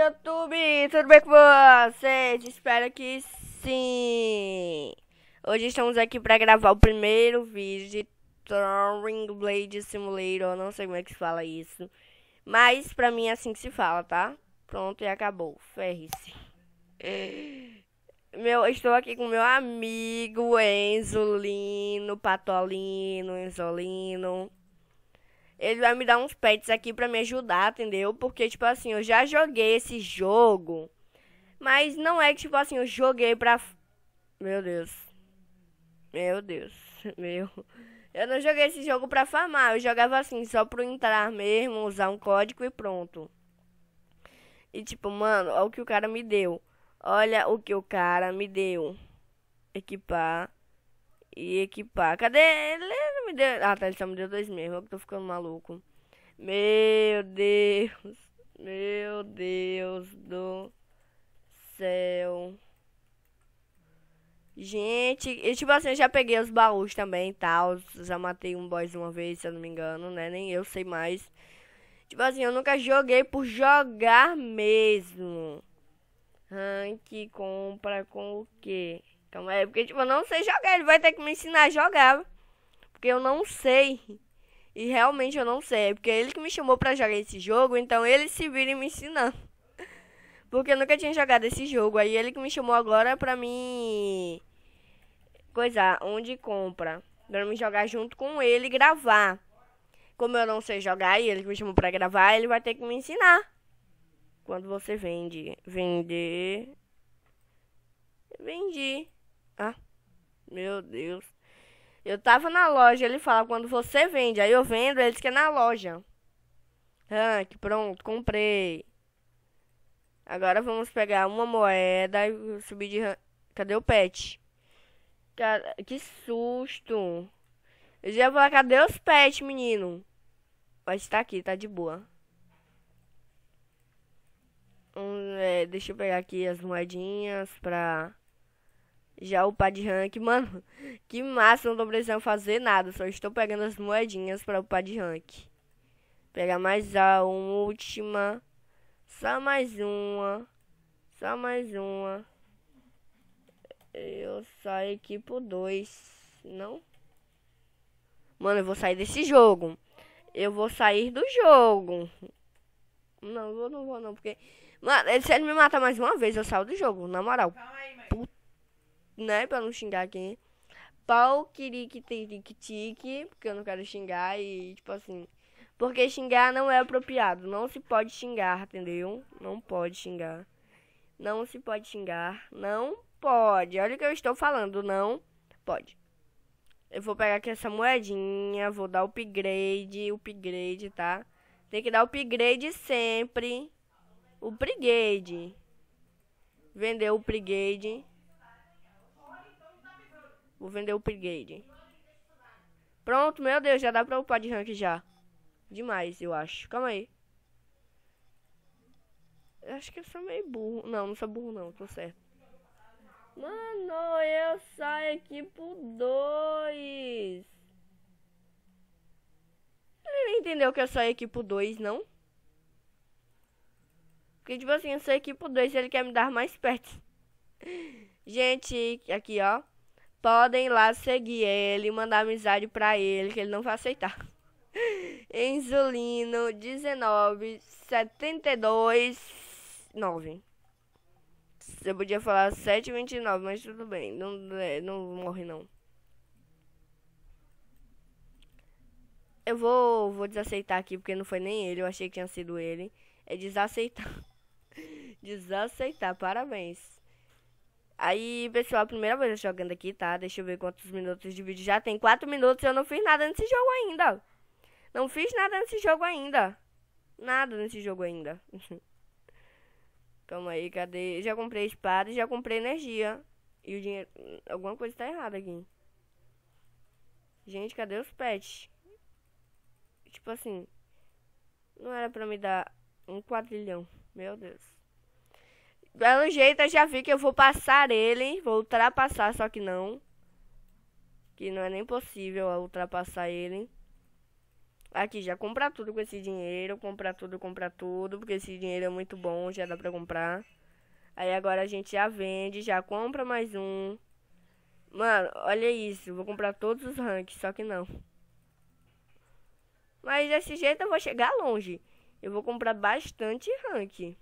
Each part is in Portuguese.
YouTube, tudo bem com vocês? Espero que sim! Hoje estamos aqui para gravar o primeiro vídeo de Touring Blade Simulator, não sei como é que se fala isso, mas pra mim é assim que se fala, tá? Pronto, e acabou, ferre-se. Meu, estou aqui com meu amigo Enzolino, Patolino, Enzolino ele vai me dar uns pets aqui para me ajudar, entendeu? Porque, tipo assim, eu já joguei esse jogo. Mas não é que, tipo assim, eu joguei pra. Meu Deus. Meu Deus. Meu. Eu não joguei esse jogo pra farmar. Eu jogava assim, só pra entrar mesmo, usar um código e pronto. E tipo, mano, olha o que o cara me deu. Olha o que o cara me deu. Equipar e equipar. Cadê? Ele não me deu. Ah, tá, ele só me deu dois mesmo. Eu tô ficando maluco. Meu Deus. Meu Deus do céu. Gente, e tipo assim, eu já peguei os baús também, tal. Já matei um boss uma vez, se eu não me engano, né? Nem eu sei mais. Tipo assim, eu nunca joguei por jogar mesmo. Rank compra com o quê? Então é porque, tipo, eu não sei jogar. Ele vai ter que me ensinar a jogar. Porque eu não sei. E realmente eu não sei. É porque ele que me chamou pra jogar esse jogo. Então ele se vira e me ensinar. Porque eu nunca tinha jogado esse jogo. Aí ele que me chamou agora pra mim. Coisar. Onde compra. Pra me jogar junto com ele e gravar. Como eu não sei jogar e ele que me chamou pra gravar, ele vai ter que me ensinar. Quando você vende. Vender. Vendi. Ah, meu Deus. Eu tava na loja, ele fala, quando você vende, aí eu vendo, ele diz que é na loja. Ah, que pronto, comprei. Agora vamos pegar uma moeda e subir de... Cadê o pet? Cara, que susto. Eu já ia falar, cadê os pet menino? Mas tá aqui, tá de boa. Hum, é, deixa eu pegar aqui as moedinhas pra já o pad rank, mano, que massa, não tô precisando fazer nada, só estou pegando as moedinhas para o pad rank. Pegar mais a última, só mais uma, só mais uma. Eu saio aqui dois, não? Mano, eu vou sair desse jogo. Eu vou sair do jogo. Não, eu não vou não, porque... Mano, se ele me matar mais uma vez, eu saio do jogo, na moral. Calma aí, mãe. Puta né? Pra não xingar quem. Pau, que tique, tique. Porque eu não quero xingar e, tipo assim. Porque xingar não é apropriado. Não se pode xingar, entendeu? Não pode xingar. Não se pode xingar. Não pode. Olha o que eu estou falando. Não pode. Eu vou pegar aqui essa moedinha. Vou dar upgrade. Upgrade, tá? Tem que dar upgrade sempre. o brigade Vender o brigade Vou vender o upgrade. Pronto, meu Deus, já dá pra upar de rank já. Demais, eu acho. Calma aí. Eu acho que eu sou meio burro. Não, não sou burro não, tô certo. Mano, eu saio aqui por dois. Ele nem entendeu que eu saio aqui por dois, não? Porque, tipo assim, eu saio aqui por dois e ele quer me dar mais perto. Gente, aqui, ó podem lá seguir ele, mandar amizade para ele, que ele não vai aceitar. Enzulino 19 72 9. Eu podia falar 729, mas tudo bem, não é, não morre não. Eu vou vou desaceitar aqui porque não foi nem ele, eu achei que tinha sido ele. É desaceitar. Desaceitar, parabéns. Aí, pessoal, primeira vez jogando aqui, tá? Deixa eu ver quantos minutos de vídeo já tem. 4 minutos, eu não fiz nada nesse jogo ainda. Não fiz nada nesse jogo ainda. Nada nesse jogo ainda. Calma aí, cadê? Já comprei espada já comprei energia. E o dinheiro... Alguma coisa tá errada aqui. Gente, cadê os pets? Tipo assim... Não era pra me dar um quadrilhão. Meu Deus. Pelo é jeito eu já vi que eu vou passar ele. Vou ultrapassar, só que não. Que não é nem possível ultrapassar ele. Aqui, já comprar tudo com esse dinheiro. Comprar tudo, comprar tudo. Porque esse dinheiro é muito bom, já dá pra comprar. Aí agora a gente já vende, já compra mais um. Mano, olha isso. Vou comprar todos os ranks, só que não. Mas desse jeito eu vou chegar longe. Eu vou comprar bastante rank.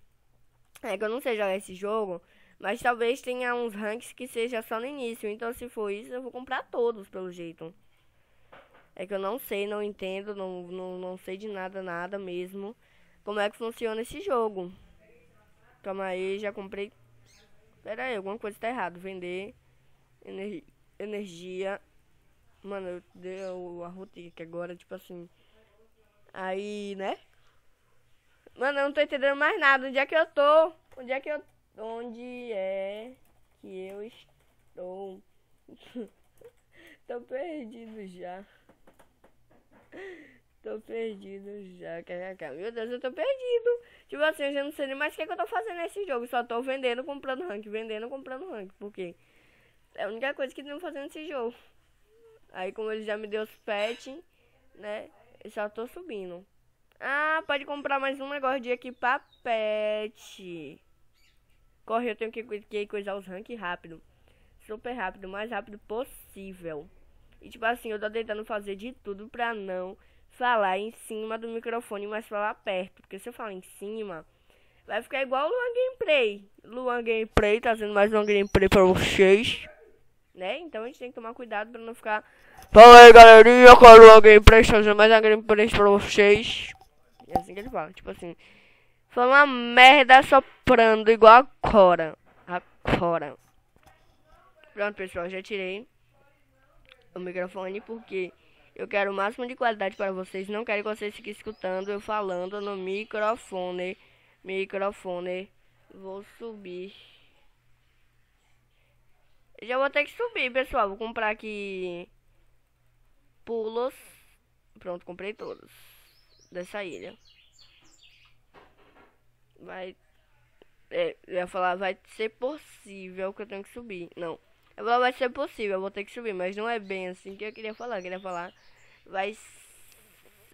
É que eu não sei jogar esse jogo, mas talvez tenha uns ranks que seja só no início. Então, se for isso, eu vou comprar todos, pelo jeito. É que eu não sei, não entendo, não, não, não sei de nada, nada mesmo. Como é que funciona esse jogo. Calma aí, já comprei. Pera aí, alguma coisa tá errado. Vender ener... energia. Mano, eu dei o arrote aqui agora, tipo assim. Aí, né? Mano, eu não tô entendendo mais nada. Onde é que eu tô? Onde é que eu... Onde é que eu estou? tô perdido já. Tô perdido já. Meu Deus, eu tô perdido. Tipo assim, eu já não sei nem mais o que, é que eu tô fazendo nesse jogo. Só tô vendendo, comprando rank. Vendendo, comprando rank. Porque é a única coisa que estão fazendo nesse jogo. Aí como ele já me deu os pets, né? Eu só tô subindo. Ah, pode comprar mais um negócio de equipar pet. Corre, eu tenho que, que coisar os rank rápido. Super rápido, mais rápido possível. E tipo assim, eu tô tentando fazer de tudo pra não falar em cima do microfone, mas falar perto. Porque se eu falar em cima, vai ficar igual o Luan Gameplay. Luan Gameplay trazendo tá mais um Gameplay pra vocês. Né? Então a gente tem que tomar cuidado pra não ficar. Fala aí galerinha, com é o Luan Gameplay trazendo tá mais um Gameplay pra vocês. É assim que ele fala. Tipo assim. Foi uma merda soprando igual a Cora. A Cora. Pronto, pessoal, já tirei o microfone porque eu quero o máximo de qualidade para vocês. Não quero que vocês fiquem escutando eu falando no microfone. Microfone. Vou subir. Já vou ter que subir, pessoal. Vou comprar aqui pulos. Pronto, comprei todos dessa ilha. Vai. É, eu ia falar, vai ser possível que eu tenho que subir. Não. Eu falar, vai ser possível, eu vou ter que subir. Mas não é bem assim que eu queria falar. Eu queria falar, vai.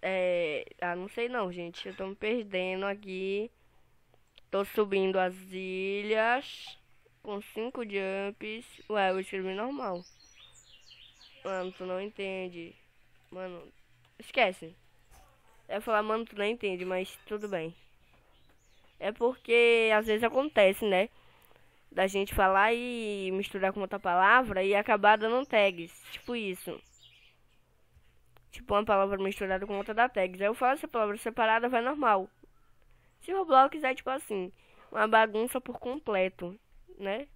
É. Ah, não sei não, gente. Eu tô me perdendo aqui. Tô subindo as ilhas. Com cinco jumps. Ué, eu escrevi normal. Mano, tu não entende. Mano, esquece. Eu ia falar, mano, tu não entende, mas tudo bem. É porque às vezes acontece, né? Da gente falar e misturar com outra palavra e acabar dando tags. Tipo isso. Tipo uma palavra misturada com outra da tags. Aí eu falo essa palavra separada, vai normal. Se o Roblox é tipo assim, uma bagunça por completo, né?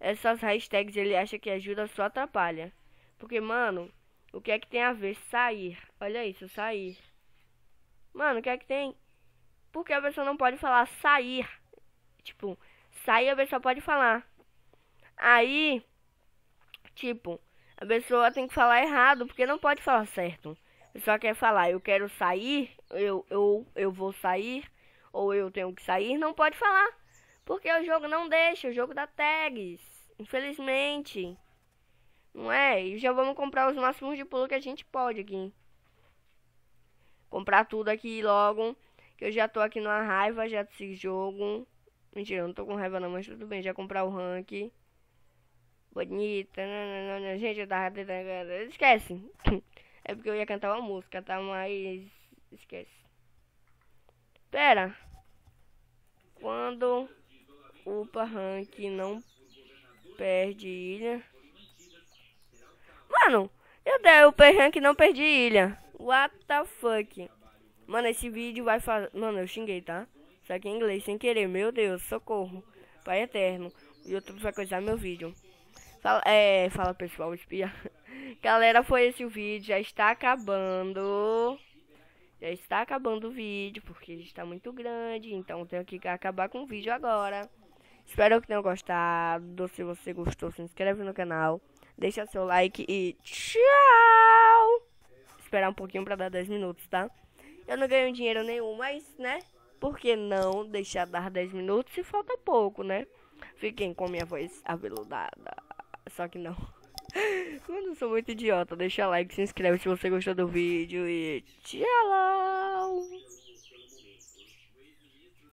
Essas hashtags ele acha que ajuda, só atrapalha. Porque, mano, o que é que tem a ver sair? Olha isso, sair. Mano, o que é que tem? Porque a pessoa não pode falar sair. Tipo, sair a pessoa pode falar. Aí, tipo, a pessoa tem que falar errado, porque não pode falar certo. A pessoa quer falar, eu quero sair, eu, eu, eu vou sair, ou eu tenho que sair, não pode falar. Porque o jogo não deixa, o jogo dá tags. Infelizmente. Não é? E já vamos comprar os máximos de pulo que a gente pode aqui comprar tudo aqui logo. Que eu já tô aqui numa raiva já desse jogo. Mentira, eu não tô com raiva não, mas tudo bem. Já comprar o rank. Bonita. Não, não, não, Gente, eu tava tentando... Esquece. é porque eu ia cantar uma música, tá? Mas... Esquece. Pera. Quando... Upa rank não perde ilha. Mano, eu dei o rank não perdi ilha. What the fuck? Mano, esse vídeo vai fazer... Mano, eu xinguei, tá? Só que em inglês, sem querer. Meu Deus, socorro. Pai eterno. O YouTube vai coisar meu vídeo. Fala, é, fala pessoal, espia. Galera, foi esse o vídeo. Já está acabando. Já está acabando o vídeo, porque está muito grande. Então, tenho que acabar com o vídeo agora. Espero que tenham gostado. Se você gostou, se inscreve no canal. Deixa seu like e tchau! esperar um pouquinho para dar 10 minutos, tá? Eu não ganho dinheiro nenhum, mas, né? Por que não deixar dar 10 minutos se falta pouco, né? Fiquem com minha voz aveludada. Só que não. Quando eu sou muito idiota. Deixa like, se inscreve se você gostou do vídeo e tchau!